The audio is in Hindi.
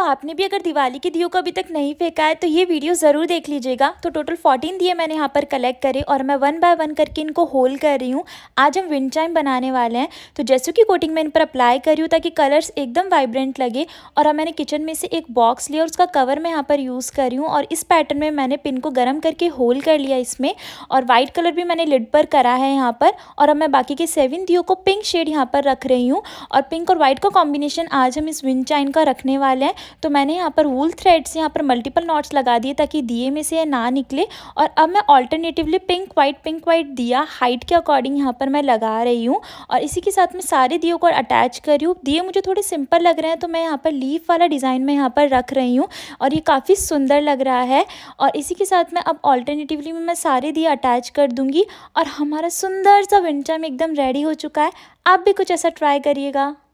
तो आपने भी अगर दिवाली के दियो को अभी तक नहीं फेंका है तो ये वीडियो ज़रूर देख लीजिएगा तो टोटल फोर्टीन दिए मैंने यहाँ पर कलेक्ट करे और मैं वन बाय वन करके इनको होल कर रही हूँ आज हम विंड चाइम बनाने वाले हैं तो जैसे कि कोटिंग मैं इन पर अप्लाई कर रही हूँ ताकि कलर्स एकदम वाइब्रेंट लगे और अब मैंने किचन में से एक बॉक्स लिया और उसका कवर मैं यहाँ पर यूज़ कर रही हूँ और इस पैटर्न में मैंने पिन को गर्म करके होल कर लिया इसमें और वाइट कलर भी मैंने लिड पर करा है यहाँ पर और अब मैं बाकी के सेवन दियो को पिंक शेड यहाँ पर रख रही हूँ और पिंक और वाइट का कॉम्बिनेशन आज हम इस विंड चाइन का रखने वाले हैं तो मैंने यहाँ पर वूल थ्रेड से यहाँ पर मल्टीपल नॉट्स लगा दिए ताकि दिए में से ये ना निकले और अब मैं alternatively pink white pink white दिया हाइट के अकॉर्डिंग यहाँ पर मैं लगा रही हूँ और इसी के साथ मैं सारे दियो को अटैच कर रही हूँ दिए मुझे थोड़े सिंपल लग रहे हैं तो मैं यहाँ पर लीफ वाला डिज़ाइन मैं यहाँ पर रख रही हूँ और ये काफ़ी सुंदर लग रहा है और इसी के साथ मैं अब ऑल्टरनेटिवली में मैं सारे दिए अटैच कर दूँगी और हमारा सुंदर सा विंटर में एकदम रेडी हो चुका है आप भी कुछ ऐसा ट्राई करिएगा